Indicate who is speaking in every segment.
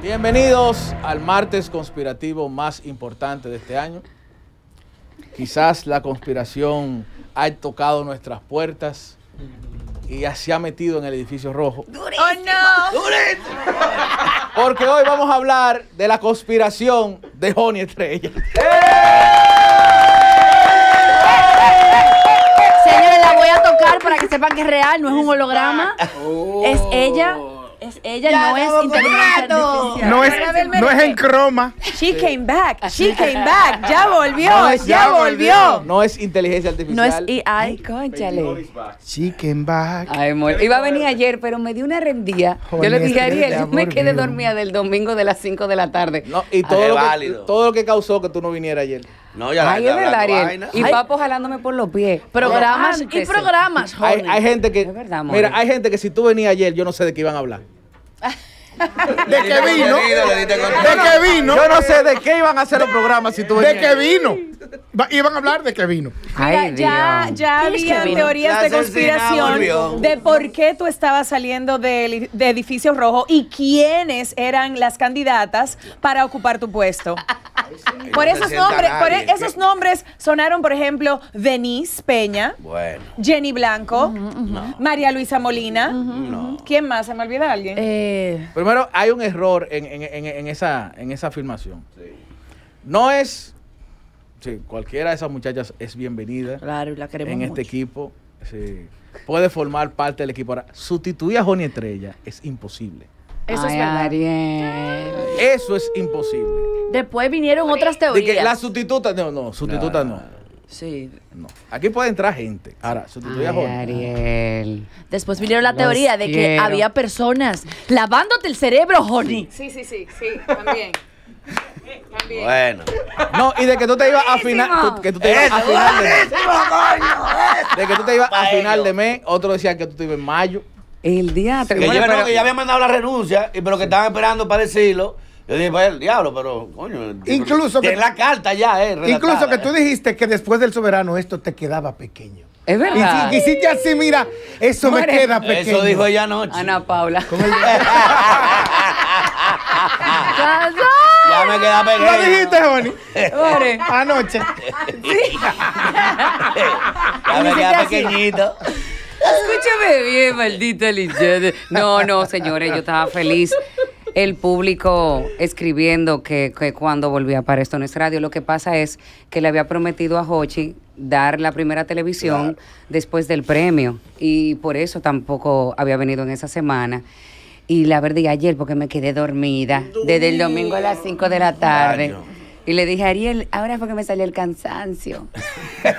Speaker 1: Bienvenidos al martes conspirativo más importante de este año. Quizás la conspiración ha tocado nuestras puertas y ya se ha metido en el edificio rojo. ¡Oh,
Speaker 2: no!
Speaker 1: Porque hoy vamos a hablar de la conspiración de Joni Estrella. ¡Eh!
Speaker 3: para que sepan que es real, no es un holograma. Oh. Es ella. Es ella, no es inteligencia No es, no es en croma. She came back,
Speaker 4: she came back. Ya volvió, ya, volvió.
Speaker 1: No es inteligencia artificial. No es
Speaker 4: AI. Conchale.
Speaker 1: She came back. Ay,
Speaker 5: amor. Iba a
Speaker 4: venir ayer, pero me dio una rendía. yo le dije a este Ariel, yo me quedé dormida del domingo de las 5 de la tarde. No, y ah, todo, todo lo que causó que tú no vinieras ayer. No, ya la, es verdad, Y Ay. papo jalándome por los pies. Programas y programas, Hay, gente que. mira,
Speaker 1: hay gente que si tú venías ayer, yo no sé de qué iban a hablar.
Speaker 2: ¿De
Speaker 5: qué vino? Yo no
Speaker 1: sé de qué iban a hacer
Speaker 5: los programas si tú ¿De qué vino? Iban a hablar de qué vino. ya, ya había teorías de conspiración
Speaker 2: de por qué tú estabas saliendo de, Edificio Rojo y quiénes eran las candidatas para ocupar tu puesto.
Speaker 4: Por esos, nombres, por esos
Speaker 2: nombres sonaron, por ejemplo, Denise Peña, Jenny Blanco, María Luisa Molina. ¿Quién más? ¿Se me olvida alguien? Eh,
Speaker 1: Primero, hay un error en, esa, en esa afirmación. No es. Sí, cualquiera de esas muchachas es bienvenida. la En este equipo. Sí. Puede formar parte del equipo. Ahora, sustituir a Joni Estrella es imposible. Eso es verdad. Eso es imposible. Después vinieron
Speaker 3: otras teorías. De que la
Speaker 1: sustituta, no, no, sustituta no. Sí. No. Aquí puede entrar gente.
Speaker 4: Ahora, sustituye a Ariel.
Speaker 3: Después vinieron la teoría de que había personas lavándote el cerebro, Joni.
Speaker 2: Sí, sí, sí, sí, también.
Speaker 4: También. Bueno.
Speaker 1: No, y de que tú te ibas a final. Que tú te ibas a final de mes. De que tú te ibas a final de mes. Otro decía que tú te ibas en mayo. El día. Que, ya, que ya habían
Speaker 6: mandado la renuncia, pero que estaban esperando para decirlo yo dije, pues el diablo, pero coño.
Speaker 1: Incluso
Speaker 5: que, la
Speaker 6: carta ya, eh. incluso que
Speaker 5: tú eh. dijiste que después del soberano esto te quedaba pequeño. Es verdad. Y si ya así, mira, eso me queda pequeño. Eso dijo ella anoche. Ana ah, Paula. ¿Cómo ya me queda pequeño. ¿Lo dijiste, Joni?
Speaker 4: anoche. ya me queda pequeñito. Escúchame bien, maldita Lidia. No, no, señores, yo estaba feliz el público escribiendo que, que cuando volvía para esto nuestra Radio, lo que pasa es que le había prometido a Hochi dar la primera televisión después del premio y por eso tampoco había venido en esa semana. Y la verdad, ayer porque me quedé dormida desde el domingo a las 5 de la tarde. Y le dije, Ariel, ahora fue que me salió el cansancio.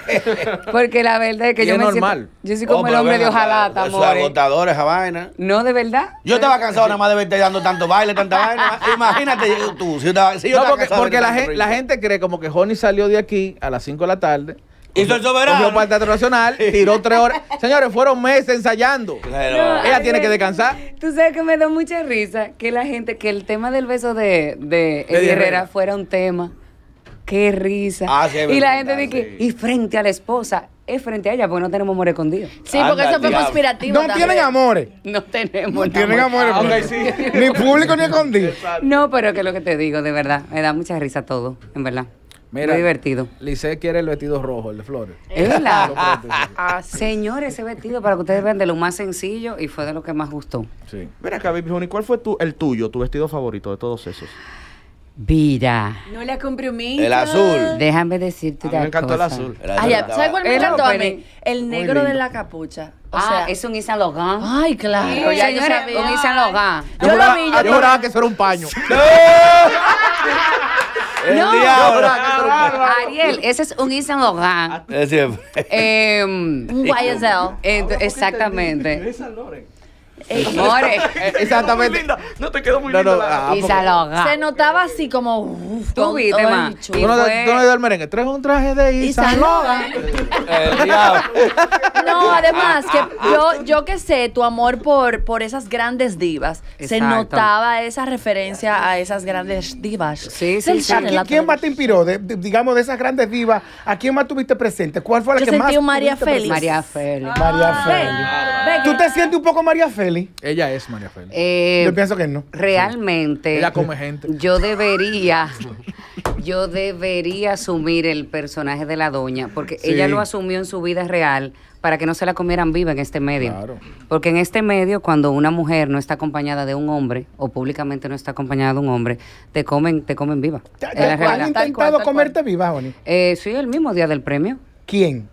Speaker 4: Porque la verdad es que y yo es normal. yo soy como oh, el hombre de ojalata, amor. Es
Speaker 6: agotador esa vaina.
Speaker 4: No, de verdad.
Speaker 6: Yo estaba cansado nada más de verte dando tanto baile, tanta vaina. Imagínate tú. Si yo estaba, no, porque, porque la,
Speaker 1: gente, cree como que Johnny salió de aquí a las 5 de la tarde. Hizo el soberano. para el Teatro Nacional, tiró tres horas.
Speaker 4: Señores, fueron meses ensayando.
Speaker 1: Claro. Ella tiene que descansar.
Speaker 4: Tú sabes que me da mucha risa que la gente, que el tema del beso de, de, Herrera fuera un tema qué risa. Ah, y la gente dice, que y frente a la esposa, es frente a ella, porque no tenemos amor escondido. Sí, porque eso fue conspirativo. No tienen amores. No tenemos. No tienen amores. Ah, pues. ni público ni escondido. No, pero que lo que te digo, de verdad, me da mucha risa todo, en verdad. Mira, Muy divertido. Lice quiere el vestido rojo, el de flores. Es ah, Señores, ese vestido, para que ustedes vean, de lo más sencillo y fue de lo que más gustó. Sí. Mira acá, Bibi,
Speaker 1: ¿cuál fue tu, el tuyo, tu vestido favorito de todos esos? Vida.
Speaker 2: No le la mi. El azul.
Speaker 4: Déjame decirte a me encantó el azul. ¿Sabes cuál me encantó a mí?
Speaker 2: El
Speaker 3: negro de la capucha. O ah, sea,
Speaker 4: es un Isa Logan. Ay, claro. ya yo sabía. Un Isa Logan. Yo, lo vi, yo, yo
Speaker 3: que
Speaker 1: eso era un paño.
Speaker 4: ¡No! no, Ariel, ese es un Isan Logan. eh, un YSL. exactamente. Ey, eh, more. Exactamente.
Speaker 1: No te quedó muy linda. Ah, se
Speaker 3: notaba así como. Uf, tú viste, ma. Tú no, fue... tú no
Speaker 1: merengue. Traes un traje de Isa
Speaker 3: no, además, que ah, ah, yo, yo que sé, tu amor por, por esas grandes divas. Se notaba esa referencia a esas grandes divas. Sí, sí. ¿Quién, más te
Speaker 5: inspiró? digamos, de esas grandes divas, ¿a quién más tuviste presente? ¿Cuál fue la yo que sentí más? María Félix. María Félix. María Félix. ¿Tú te sientes un poco María Félix?
Speaker 1: Ella es María Félix.
Speaker 4: Eh, yo pienso que no. Realmente. Ella come gente. Yo debería. yo debería asumir el personaje de la doña, porque ella lo asumió en su vida real para que no se la comieran viva en este medio. Claro. Porque en este medio, cuando una mujer no está acompañada de un hombre, o públicamente no está acompañada de un hombre, te comen, te comen viva. ¿Te, te, han intentado comerte viva, Joni? Eh, sí, el mismo día del premio. ¿Quién?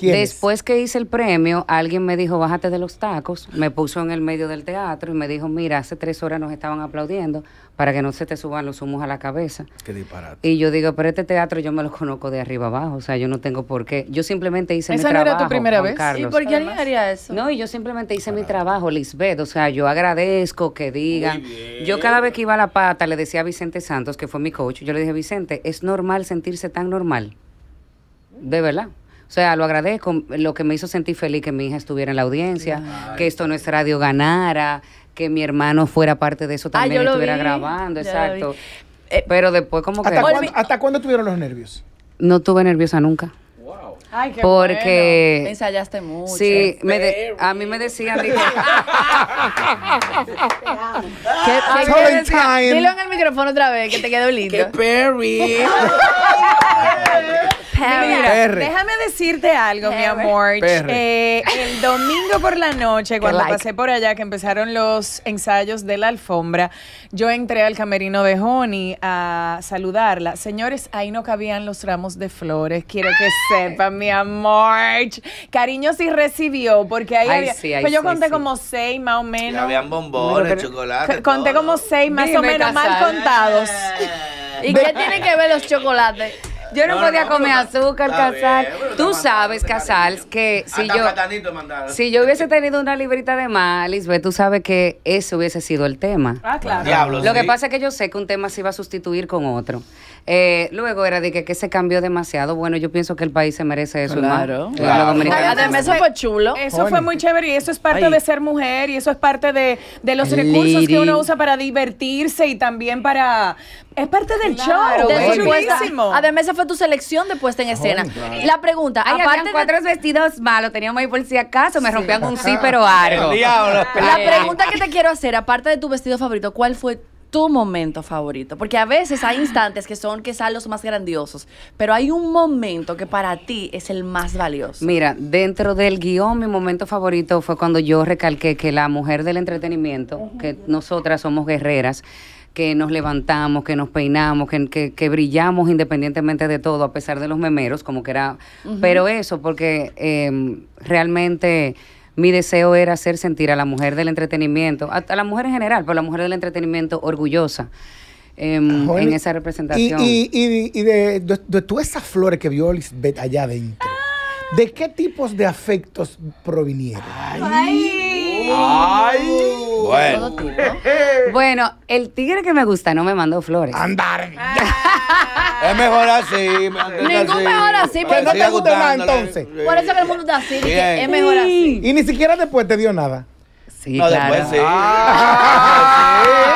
Speaker 4: Después que hice el premio, alguien me dijo, bájate de los tacos, me puso en el medio del teatro y me dijo, mira, hace tres horas nos estaban aplaudiendo para que no se te suban los humos a la cabeza.
Speaker 1: Qué disparate.
Speaker 4: Y yo digo, pero este teatro yo me lo conozco de arriba abajo, o sea, yo no tengo por qué. Yo simplemente hice mi trabajo. ¿Esa no era tu primera vez? ¿Y por qué haría eso? No, y yo simplemente hice mi trabajo, Lisbeth, o sea, yo agradezco que digan. Yo cada vez que iba a la pata le decía a Vicente Santos, que fue mi coach, yo le dije, Vicente, es normal sentirse tan normal. De verdad. O sea, lo agradezco, lo que me hizo sentir feliz que mi hija estuviera en la audiencia, que esto no radio ganara, que mi hermano fuera parte de eso ah, también, estuviera grabando, exacto. Eh, Pero después como que... ¿Hasta cuándo,
Speaker 5: ¿Hasta cuándo tuvieron los nervios?
Speaker 4: No tuve nerviosa nunca porque Me ensayaste mucho. Sí, a mí me decían Dilo en
Speaker 2: el micrófono otra vez que te quedó lindo.
Speaker 7: Perry.
Speaker 2: déjame decirte algo, mi amor. Eh, el domingo por la noche, cuando pasé por allá, que empezaron los ensayos de la alfombra, yo entré al camerino de Honey a saludarla. Señores, ahí no cabían los ramos de flores. Quiero que sepan, mi amor. Cariño sí recibió, porque ahí había, pues yo conté como seis más o menos. habían bombones, Conté como seis más o menos mal contados.
Speaker 4: ¿Y qué tienen que ver los chocolates? Yo no, podía comer azúcar, Casal. Tú sabes, Casal, que si yo, si yo hubiese tenido una librita de más, Lisbeth, tú sabes que ese hubiese sido el tema. Ah, claro. Lo que pasa es que yo sé que un tema se iba a sustituir con otro. Eh, luego era de que, que, se cambió demasiado. Bueno, yo pienso que el país se merece eso. Claro. Además, eso
Speaker 2: fue chulo. Eso fue muy chévere y eso es parte de ser mujer y eso es parte de, los recursos que uno usa para divertirse y también para... Es parte del show. De Además, esa fue tu selección de puesta en escena. La pregunta, aparte aparte cuatro vestidos malos, teníamos
Speaker 3: ahí por si acaso, me rompían un sí pero algo. La pregunta que te quiero hacer, aparte de tu vestido favorito, ¿cuál fue tu momento favorito? Porque a veces hay instantes que son quizás los más grandiosos, pero hay un momento que para ti es el más valioso. Mira,
Speaker 4: dentro del guión, mi momento favorito fue cuando yo recalqué que la mujer del entretenimiento, que nosotras somos guerreras, que nos levantamos, que nos peinamos, que, que, brillamos independientemente de todo, a pesar de los memeros, como que era. Pero eso, porque em, realmente mi deseo era hacer sentir a la mujer del entretenimiento, a, la mujer en general, pero a la mujer del entretenimiento orgullosa. Em, ah, en esa representación. Y,
Speaker 5: y, y, de, de, todas esas flores que vio Lisbeth allá adentro, ¿de qué tipos de afectos
Speaker 4: provinieron?
Speaker 2: Ay.
Speaker 7: Ay. Bueno.
Speaker 4: Bueno, el tigre que me gusta no me mandó flores. Andar. Es
Speaker 6: mejor
Speaker 5: así.
Speaker 4: Ningún mejor así. Pero no te gusta más entonces. Por eso que el mundo está así. Es
Speaker 3: mejor
Speaker 5: así. Y ni siquiera después te dio nada.
Speaker 1: Sí, no, claro. después sí.
Speaker 5: Ah.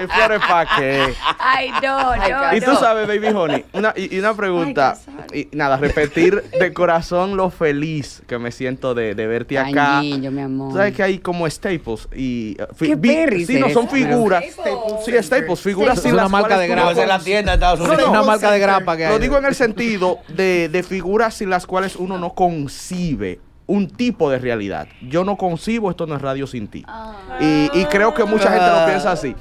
Speaker 1: Ay, flores para qué.
Speaker 2: Ay, no, no. Y tú
Speaker 1: sabes, baby honey, una, y, una pregunta. y nada, repetir de corazón lo feliz que me siento de, verte acá. niño, mi amor. Sabes que hay como staples y uh, no son figuras. Staples. Sí, staples, figuras sin una marca de grapa. la una marca de grapa que Lo digo en el sentido de, figuras sin las cuales uno no concibe un tipo de realidad. Yo no concibo esto no es radio sin ti. Ah. Y, y, creo que mucha gente lo piensa así.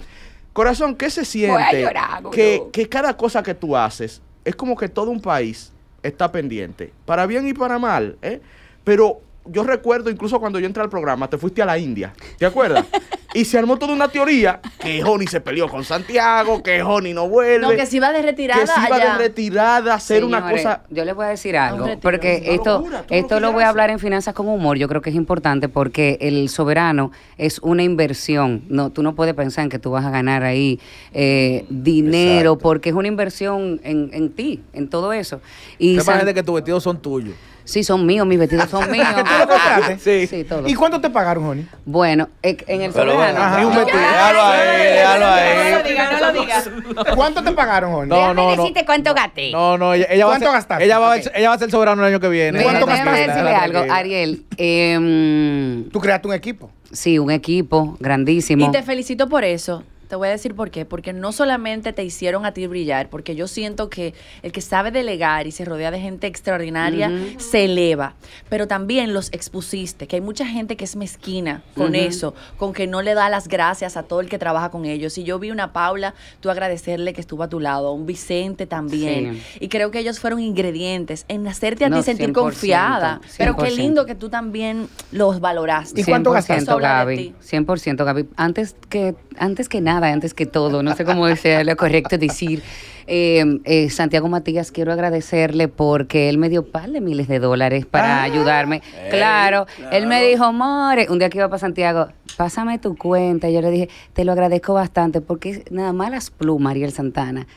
Speaker 1: Corazón, ¿qué se siente? que, que cada cosa que tú haces es como que todo un país está pendiente, para bien y para mal, ¿eh? Pero yo recuerdo incluso cuando yo entré al programa, te fuiste a la India, ¿te acuerdas? Y se armó toda una teoría que Joni se peleó con Santiago,
Speaker 4: que Joni no vuelve. No, que si iba de retirada. Que iba de retirada a hacer una cosa. Yo les voy a decir ah, algo, porque esto, esto lo, voy a hablar en Finanzas con Humor. Yo creo que es importante porque el soberano es una inversión. No, tú no puedes pensar en que tú vas a ganar ahí eh, dinero, porque es una inversión en, en ti, en todo eso. Y ¿Qué San... de que tus vestidos son tuyos? Sí, son míos, mis vestidos son míos. lo compraste? Sí. ¿Y cuánto te pagaron, Joni? Bueno, en el soberano bueno, Ni un vestido. Déjalo ahí, déjalo ahí. No lo digas, no lo digas. ¿Cuánto te pagaron, Joni? No, no, no. te cuánto gasté. No, no, ella, va a ¿Cuánto gastaste? Ella va, a ser- ella soberano el año que viene. Mira, ¿Cuánto déjame decirle algo, Ariel. Tú creaste un equipo. sí, un equipo grandísimo. Y te
Speaker 3: felicito por eso. Te voy a decir por qué. Porque no solamente te hicieron a ti brillar, porque yo siento que el que sabe delegar y se rodea de gente extraordinaria se eleva, pero también los expusiste, que hay mucha gente que es mezquina con eso, con que no le da las gracias a todo el que trabaja con ellos. Y yo vi una Paula, tú agradecerle que estuvo a tu lado, un Vicente también. Y creo que ellos fueron ingredientes en hacerte a ti sentir confiada. Pero qué lindo que tú también los valoraste. ¿Y cuánto gastaste? 100%, Gaby.
Speaker 4: 100%, Gaby. Antes que, antes que nada, antes que todo, no sé cómo sea lo correcto decir. Em, eh, Santiago Matías, quiero agradecerle porque él me dio par de miles de dólares para ah. ayudarme. claro, él me dijo, More, un día que iba para Santiago, pásame tu cuenta. yo le dije, te lo agradezco bastante porque nada más las plumas, Ariel Santana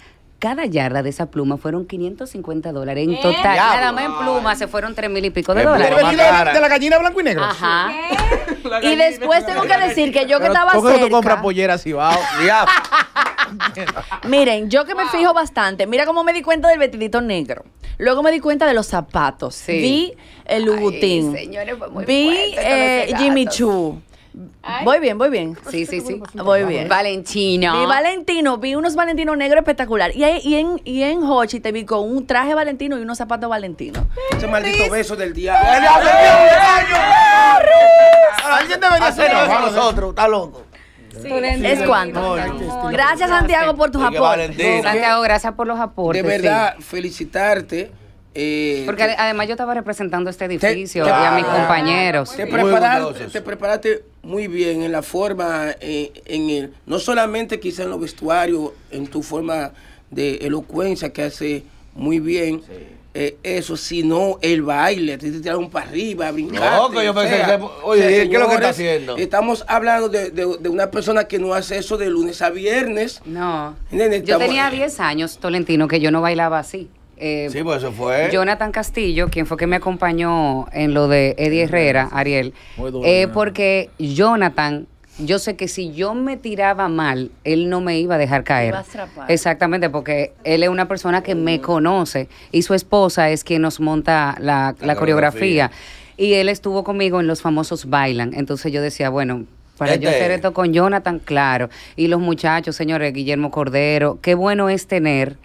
Speaker 4: cada yarda de esa pluma fueron 550 dólares. En total, nada más en pluma se fueron 3 mil y pico de dólares. de, de la gallina blanco y negro. Ajá. Y después tengo que decir que yo que estaba cerca. tú
Speaker 1: compras pollera y va?
Speaker 3: Miren, yo que me fijo bastante, mira cómo me di cuenta del vestidito negro. Luego me di cuenta de los zapatos. Vi el Lubutín.
Speaker 4: Vi eh, Jimmy
Speaker 3: Choo. Voy bien, voy bien. Sí, sí, sí. Voy bien.
Speaker 4: Valentino. Vi
Speaker 3: Valentino, vi unos Valentino negros espectacular. Y, y en, y en Hochi te vi con un traje Valentino y unos zapatos Valentino.
Speaker 7: Ese maldito beso del día ¡Eh, ¡Eh, ¡Eh, ah, Alguien debería hacer eso a nosotros, está loco.
Speaker 4: Es cuanto. Gracias, Santiago, por tus aportes. Santiago, gracias por los aportes. De verdad, felicitarte eh, Porque además yo estaba representando este edificio y a mis compañeros. Te preparaste, te
Speaker 7: preparaste muy bien en la forma, eh, en el, no solamente quizá en los vestuarios, en tu forma de elocuencia que hace muy bien. Eh, eso, sino el baile, te tiraron para arriba, brincar. No, yo pensé, oye, ¿qué es lo que está haciendo? Estamos hablando de, una persona que no hace eso de lunes a viernes.
Speaker 4: No. yo tenía 10 años, Tolentino, que yo no bailaba así.
Speaker 7: Eh, sí, pues eso fue. Jonathan
Speaker 4: Castillo, quien fue que me acompañó en lo de Eddie Herrera, Ariel. Muy eh, porque Jonathan, yo sé que si yo me tiraba mal, él no me iba a dejar caer. Exactamente, porque él es una persona que me conoce y su esposa es quien nos monta la, coreografía. Y él estuvo conmigo en los famosos Bailan. Entonces yo decía, bueno, para yo este hacer esto con Jonathan, claro. Y los muchachos, señores, Guillermo Cordero, qué bueno es tener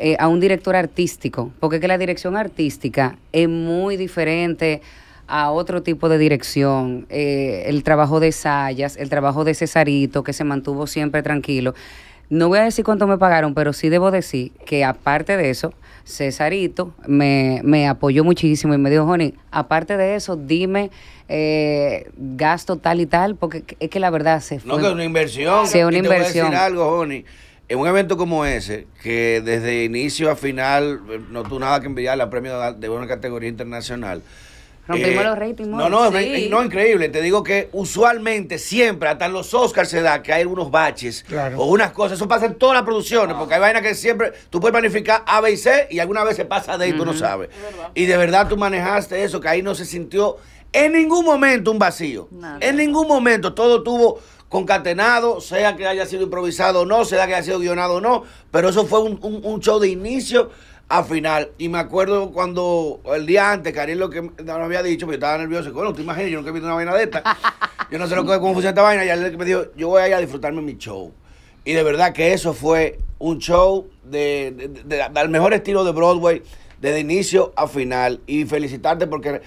Speaker 4: eh, a un director artístico, porque que la dirección artística es muy diferente a otro tipo de dirección, eh, el trabajo de Sayas, el trabajo de Cesarito, que se mantuvo siempre tranquilo. No voy a decir cuánto me pagaron, pero sí debo decir que aparte de eso, Cesarito me, me apoyó muchísimo y me dijo, Joni, aparte de eso, dime eh, gasto tal y tal, porque es que la verdad se fue. No, que es una
Speaker 6: inversión. Sí, una inversión. algo, Joni en un evento como ese, que desde inicio a final eh, no tuvo nada que enviar a premio de una categoría internacional.
Speaker 4: Rompimos eh, los ratings. No, no, eh, no,
Speaker 6: increíble. Te digo que usualmente, siempre, hasta en los Oscars se da que hay unos baches o unas cosas. Eso pasa en todas las producciones, porque hay vainas que siempre tú puedes planificar A, B y C y alguna vez se pasa de y tú no sabes. Y de verdad tú manejaste eso, que ahí no se sintió en ningún momento un vacío. En ningún momento todo tuvo concatenado, sea que haya sido improvisado o no, sea que haya sido guionado o no, pero eso fue un, show de inicio a final. Y me acuerdo cuando el día antes, Karin, lo que no había dicho, porque yo estaba nervioso, bueno, tú imaginas, yo nunca he visto una vaina de esta, yo no sé lo que, cómo funciona esta vaina, y él me dijo, yo voy a ir a disfrutarme mi show. Y de verdad que eso fue un show del mejor estilo de Broadway desde inicio a final y felicitarte porque eh,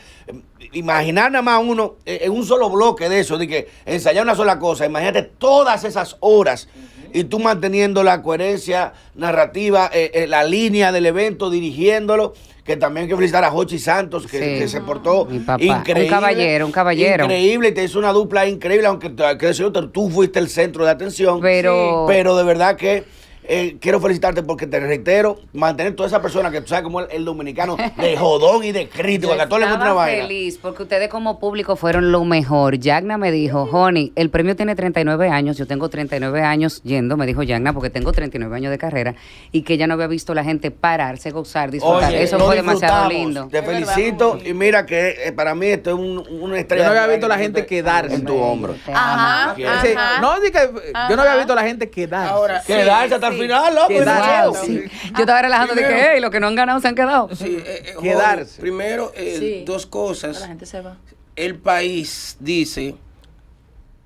Speaker 6: imaginar nada más uno eh, en un solo bloque de eso, de que ensayar una sola cosa, imagínate todas esas horas y tú manteniendo la coherencia narrativa, eh, la línea del evento, dirigiéndolo. Que también hay que felicitar a Jochi Santos, que, se portó increíble. Un caballero, un caballero. Increíble, te hizo una dupla increíble, aunque que, tú fuiste el centro de atención. Pero, pero de verdad que eh, quiero felicitarte porque te reitero, mantener toda esa persona que tú sabes como el, dominicano de jodón y de crítico, que a gusta una feliz
Speaker 4: porque ustedes como público fueron lo mejor. Yagna me dijo, Honey, el premio tiene 39 años, yo tengo 39 años yendo, me dijo Yagna, porque tengo 39 años de carrera y que ya no había visto la gente pararse, gozar, disfrutar. Eso fue demasiado lindo. Te felicito
Speaker 6: y mira que eh, para mí esto es un, una estrella. Yo no había visto la gente quedarse. En tu hombro.
Speaker 4: Ajá, yo no había visto la gente quedarse. Ahora, quedarse al final, loco. Yo estaba relajando de que, los que no han ganado se han quedado. Eh, eh,
Speaker 7: primero, eh, dos cosas. se va. El país dice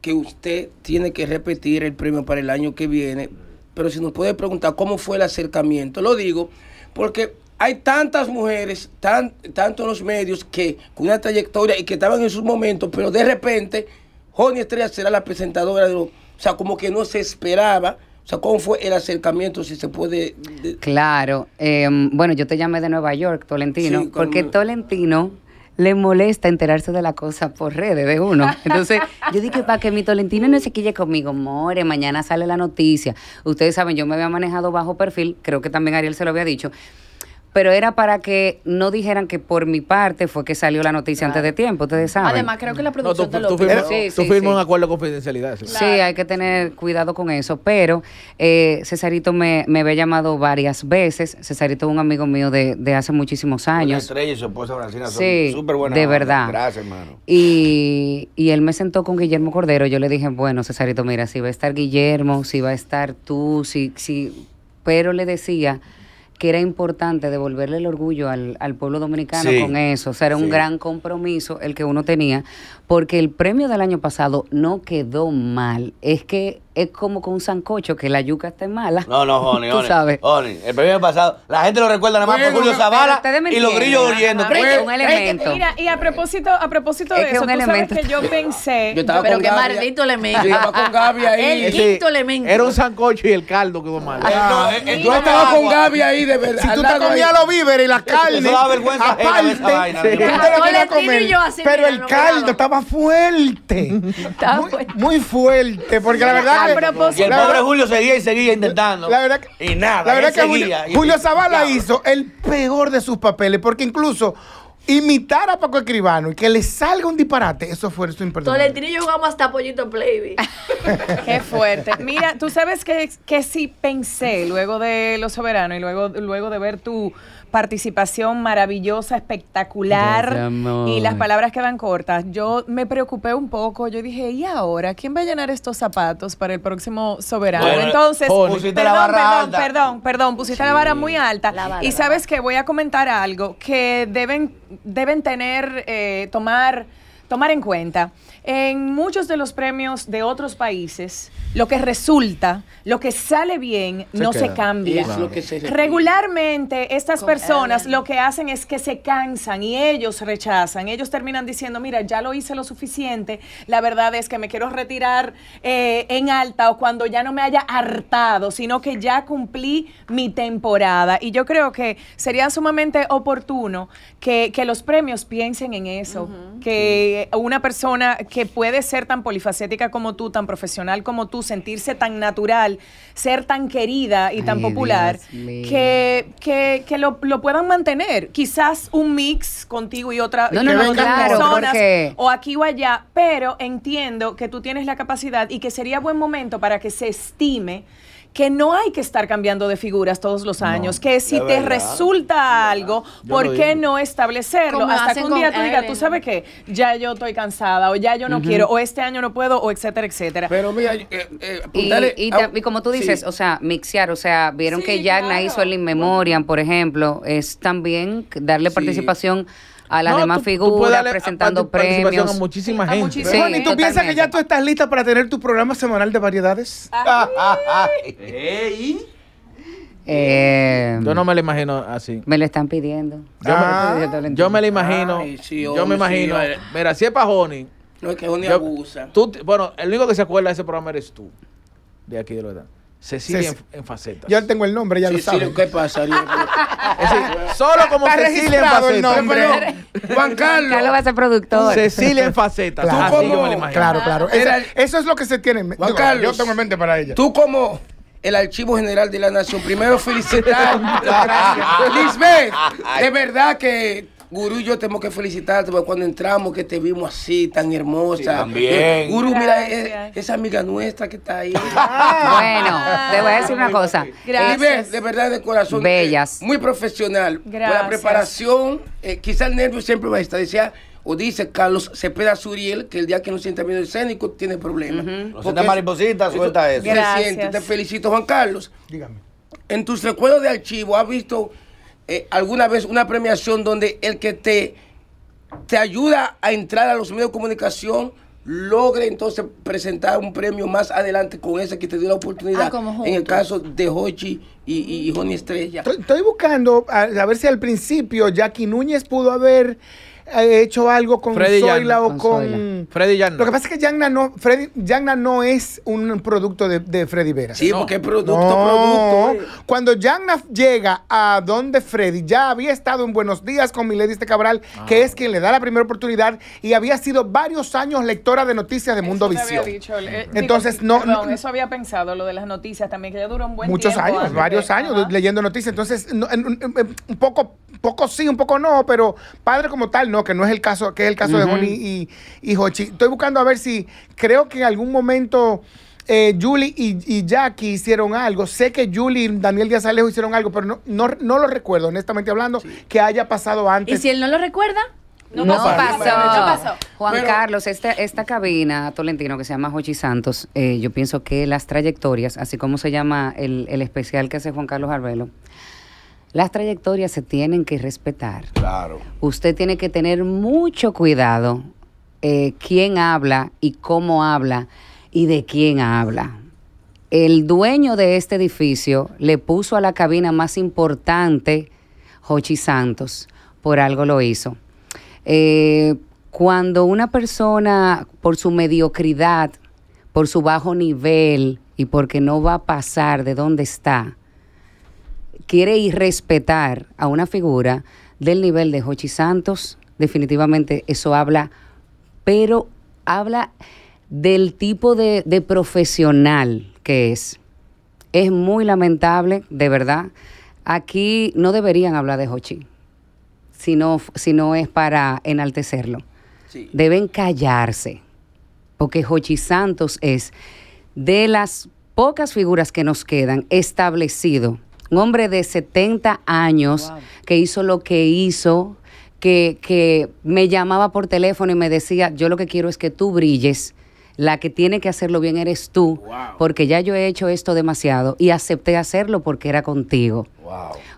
Speaker 7: que usted tiene que repetir el premio para el año que viene, pero si nos puede preguntar cómo fue el acercamiento, lo digo porque hay tantas mujeres, tan, tanto en los medios, que con una trayectoria y que estaban en sus momentos, pero de repente, Joni Estrella será la presentadora de O sea, como que no se esperaba. O sea, ¿cómo fue el acercamiento, si se puede...?
Speaker 4: Claro. Em, bueno, yo te llamé de Nueva York, Tolentino, porque Tolentino le molesta enterarse de la cosa por redes de uno. Entonces, yo dije, para que mi Tolentino no se quille conmigo, more, mañana sale la noticia. Ustedes saben, yo me había manejado bajo perfil, creo que también Ariel se lo había dicho pero era para que no dijeran que por mi parte fue que salió la noticia antes de tiempo, ustedes saben. Además,
Speaker 3: creo que la producción te lo firmas,
Speaker 4: tú un acuerdo de
Speaker 1: confidencialidad.
Speaker 4: Sí, hay que tener cuidado con eso, pero eh, Cesarito me, me había llamado varias veces. Cesarito es un amigo mío de, de hace muchísimos años.
Speaker 6: Estrella y su esposa Francina son súper buenas. De verdad. Gracias, hermano.
Speaker 4: Y, y él me sentó con Guillermo Cordero. Yo le dije, bueno, Cesarito, mira, si va a estar Guillermo, si va a estar tú, si, si pero le decía que era importante devolverle el orgullo al, pueblo dominicano con eso. O sea, era un gran compromiso el que uno tenía, porque el premio del año pasado no quedó mal. Es que es como con un sancocho, que la yuca está mala.
Speaker 6: No, no, Joni, Tú sabes. Joni, el premio pasado, la gente lo recuerda nada más por Julio Zavala y los grillos oliendo. Es un elemento. Mira,
Speaker 2: y a propósito, a propósito de eso, un tú elemento. sabes que yo pensé... pero qué maldito elemento. Yo estaba con Gaby ahí. El quinto elemento. Era un
Speaker 1: sancocho y el caldo quedó mal. Ah, eh, eh, yo no, tú estabas con Gaby ahí, de verdad. Si tú te comías los víveres y las carnes, Eso da vergüenza
Speaker 5: aparte, pero el caldo estaba fuerte. Muy fuerte, porque la verdad y el pobre Julio seguía y seguía intentando. y nada. La verdad que Julio, Julio Zavala hizo el peor de sus papeles, porque incluso imitar a Paco Escribano y que le salga un disparate, eso fue su imperdonable. Tolentino
Speaker 2: y yo jugamos hasta Pollito playboy. Qué fuerte. Mira, tú sabes que, que sí pensé luego de Los Soberanos y luego, luego de ver tu participación maravillosa, espectacular y las palabras quedan cortas. Yo me preocupé un poco, yo dije, ¿y ahora quién va a llenar estos zapatos para el próximo soberano? Entonces, perdón, la perdón, perdón, pusiste la vara muy alta. y sabes que voy a comentar algo que deben deben tener, eh, tomar, tomar en cuenta. En muchos de los premios de otros países, lo que resulta, lo que sale bien, no se cambia. Regularmente estas personas lo que hacen es que se cansan y ellos rechazan. Ellos terminan diciendo, mira, ya lo hice lo suficiente, la verdad es que me quiero retirar eh, en alta o cuando ya no me haya hartado, sino que ya cumplí mi temporada. Y yo creo que sería sumamente oportuno que, los premios piensen en eso, que una persona que puede ser tan polifacética como tú, tan profesional como tú, sentirse tan natural, ser tan querida y tan popular, que, que, que lo, puedan mantener. Quizás un mix contigo y otra otras personas, o aquí o allá, pero entiendo que tú tienes la capacidad y que sería buen momento para que se estime que no hay que estar cambiando de figuras todos los años, que si te resulta algo, ¿por qué no establecerlo? Hasta que un día tú digas, tú sabes qué, ya yo estoy cansada, o ya yo no quiero, o este año no puedo, o etcétera, etcétera. Pero mira, eh, eh, y, como tú dices, o sea, mixear,
Speaker 4: o sea, vieron que ya na hizo el In Memoriam, por ejemplo, es también darle participación a las demás figuras, presentando premios. A
Speaker 1: muchísima gente. ¿y tú piensas que
Speaker 5: ya tú estás lista para tener tu programa semanal de variedades?
Speaker 4: Eh, yo no me lo imagino así. Me lo están pidiendo. Yo, me, lo ah.
Speaker 1: imagino. yo me imagino. Oh, eh. Mira, si es para Joni. No es que Joni abusa. bueno, el único que se acuerda de ese programa eres tú. De aquí de lo edad. Cecilia Ceci. en, facetas. tengo el nombre, ya lo lo saben. ¿qué pasa?
Speaker 4: solo como Está Cecilia en facetas. El nombre. Juan Carlos. Carlos va a ser productor. Cecilia en facetas. Claro, como, claro.
Speaker 5: claro.
Speaker 7: eso es lo que se tiene en mente. Juan Carlos, yo tengo en mente para ella. Tú como el Archivo General de la Nación. Primero felicitar. Lisbeth, de verdad que Gurú y yo tengo que felicitarte porque cuando entramos que te vimos así, tan hermosa. también. Eh, Guru, mira, eh, esa amiga nuestra que está ahí. Ah. bueno, te voy a decir una cosa. Eh, Gracias. ves, de verdad, de corazón. Bellas. muy profesional. Gracias. Por la preparación, quizás el nervio siempre va a estar. Decía, o dice Carlos Cepeda Suriel que el día que no sienta bien el escénico tiene problemas. Uh mariposita, suelta eso. eso. Gracias. Te felicito, Juan Carlos. Dígame. En tus recuerdos de archivo, ¿has visto eh, alguna vez una premiación donde el que te, te ayuda a entrar a los medios de comunicación logre entonces presentar un premio más adelante con ese que te dio la oportunidad. Ah, en el caso de Hochi y, y, Johnny Estrella. Estoy, buscando a, ver si al principio Jackie Núñez
Speaker 5: pudo haber hecho algo con Freddy o con. Freddy Yanna. Lo que pasa es que Yanna no, Freddy, no es un producto de, Freddy Vera. Sí, porque es producto, producto. Cuando Yanna llega a donde Freddy ya había estado en Buenos Días con Milady Este Cabral, ah. que es quien le da la primera oportunidad y había sido varios años lectora de noticias de Mundo Visión.
Speaker 2: Había eh, Entonces, no, no, Eso había pensado, lo de las noticias también, que ya duró un buen muchos tiempo. Muchos años,
Speaker 5: varios años leyendo noticias. Entonces, un poco, poco sí, un poco no, pero padre como tal, no que no es el caso, que es el caso de Bonnie y, y Estoy buscando a ver si creo que en algún momento eh, Julie y, Jackie hicieron algo. Sé que Julie y Daniel Díaz Alejo hicieron algo, pero no, lo recuerdo, honestamente hablando, que haya pasado antes. ¿Y
Speaker 4: si él no lo recuerda? No, no pasó. Juan Carlos, esta, esta cabina tolentino que se llama Jochi Santos, eh, yo pienso que las trayectorias, así como se llama el, el especial que hace Juan Carlos Arbelo, las trayectorias se tienen que respetar. Claro. Usted tiene que tener mucho cuidado eh, quién habla y cómo habla y de quién habla. El dueño de este edificio le puso a la cabina más importante Jochi Santos. Por algo lo hizo. Eh, cuando una persona, por su mediocridad, por su bajo nivel y porque no va a pasar de donde está, quiere irrespetar a una figura del nivel de Jochi Santos, definitivamente eso habla, pero habla del tipo de, profesional que es. Es muy lamentable, de verdad. Aquí no deberían hablar de Jochi, si no, si no es para enaltecerlo. Deben callarse, porque Jochi Santos es de las pocas figuras que nos quedan establecido un hombre de 70 años que hizo lo que hizo, que, que me llamaba por teléfono y me decía, yo lo que quiero es que tú brilles. La que tiene que hacerlo bien eres tú, porque ya yo he hecho esto demasiado y acepté hacerlo porque era contigo.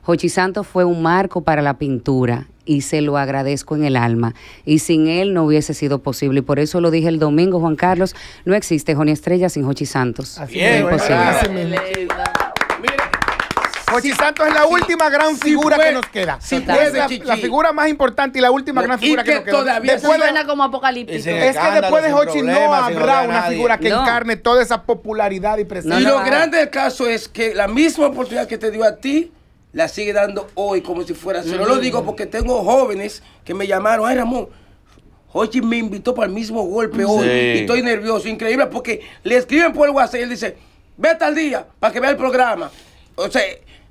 Speaker 4: Jochi Santos fue un marco para la pintura y se lo agradezco en el alma. Y sin él no hubiese sido posible. Y por eso lo dije el domingo, Juan Carlos, no existe Joni Estrella sin Jochi Santos. Así es,
Speaker 5: Hochi Santos es la última gran figura que nos queda. es la, figura más
Speaker 7: importante y la última gran figura que, nos queda. Todavía suena
Speaker 5: como apocalíptico. Es que después de Hochi no habrá una figura que encarne toda esa popularidad y
Speaker 7: presencia. Y lo grande del caso es que la misma oportunidad que te dio a ti, la sigue dando hoy como si fuera. Se lo digo porque tengo jóvenes que me llamaron, ay Ramón, Hochi me invitó para el mismo golpe hoy y estoy nervioso, increíble, porque le escriben por el WhatsApp y él dice, vete al día para que vea el programa. O sea,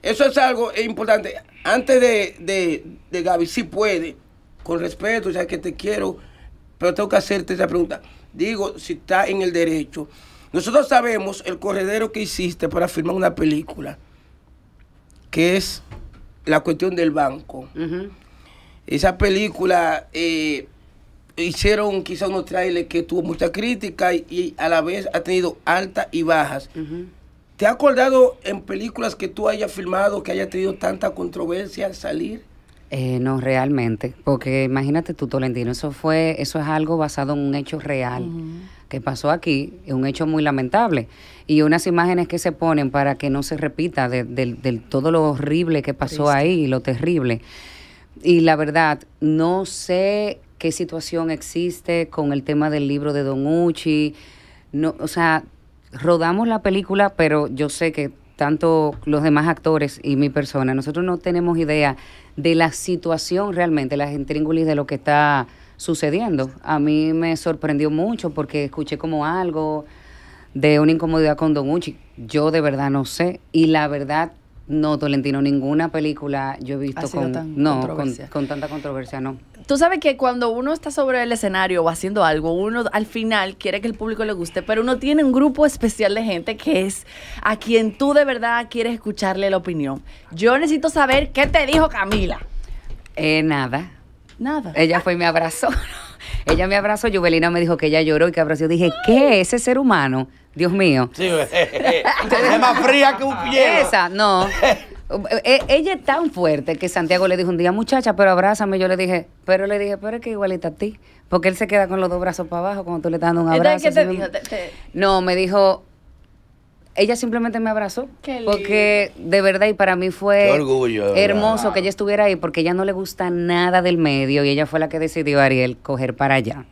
Speaker 7: eso es algo importante. Antes de, de, Gaby, si puede, con respeto, ya que te quiero, pero tengo que hacerte esa pregunta. Digo, si está en el derecho. Nosotros sabemos el corredero que hiciste para firmar una película, que es la cuestión del banco. Esa película eh, hicieron quizá unos trailers que tuvo mucha crítica y, a la vez ha tenido altas y bajas. ¿Te ha acordado en películas que tú hayas filmado que haya tenido tanta controversia al salir?
Speaker 4: Eh, no, realmente, porque imagínate tú, Tolentino, eso fue, eso es algo basado en un hecho real que pasó aquí, un hecho muy lamentable. Y unas imágenes que se ponen para que no se repita de, todo lo horrible que pasó ahí, lo terrible. Y la verdad, no sé qué situación existe con el tema del libro de Don Uchi. No, o sea, rodamos la película, pero yo sé que tanto los demás actores y mi persona, nosotros no tenemos idea de la situación realmente, las intríngulis de lo que está sucediendo. A mí me sorprendió mucho porque escuché como algo de una incomodidad con Don Uchi. Yo de verdad no sé. Y la verdad, no, Tolentino, ninguna película yo he visto con, no, con, tanta controversia, no.
Speaker 3: Tú sabes que cuando uno está sobre el escenario o haciendo algo, uno al final quiere que el público le guste, pero uno tiene un grupo especial de gente que es a quien tú de verdad quieres
Speaker 4: escucharle la opinión. Yo necesito saber qué te dijo Camila. Eh, nada. Nada. Ella fue y me abrazó. Ella me abrazó, Juvelina me dijo que ella lloró y que abrazó. Yo dije, ¿qué? Ese ser humano, Dios mío. Sí, es más fría que un pie. Esa, no. Eh, ella es tan fuerte que Santiago le dijo un día, muchacha, pero abrázame. Yo le dije, pero le dije, pero es que igualita a ti. Porque él se queda con los dos brazos para abajo cuando tú le estás dando un abrazo. ¿Qué te dijo? No, me dijo, ella simplemente me abrazó. porque de verdad y para mí fue hermoso que ella estuviera ahí porque ella no le gusta nada del medio y ella fue la que decidió, Ariel, coger para allá.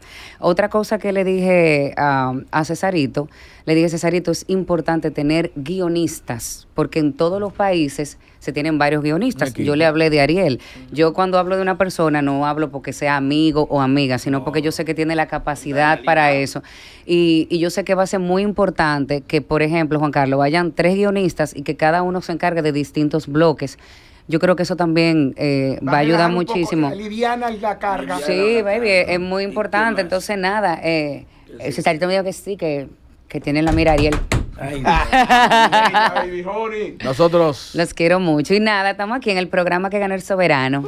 Speaker 4: Otra cosa que le dije um, a, Cesarito, le dije, Cesarito, es importante tener guionistas, porque en todos los países se tienen varios guionistas. Yo le hablé de Ariel. Yo cuando hablo de una persona no hablo porque sea amigo o amiga, sino porque yo sé que tiene la capacidad para eso. Y, y, yo sé que va a ser muy importante que, por ejemplo, Juan Carlos, vayan tres guionistas y que cada uno se encargue de distintos bloques yo creo que eso también eh, va, a ayudar muchísimo. Liviana la carga. Sí, baby, es muy importante. Entonces, nada, eh, me dijo que sí, que, que tienen la mira Ariel. Ay, Nosotros los quiero mucho. Y nada, estamos aquí en el programa que ganó el soberano.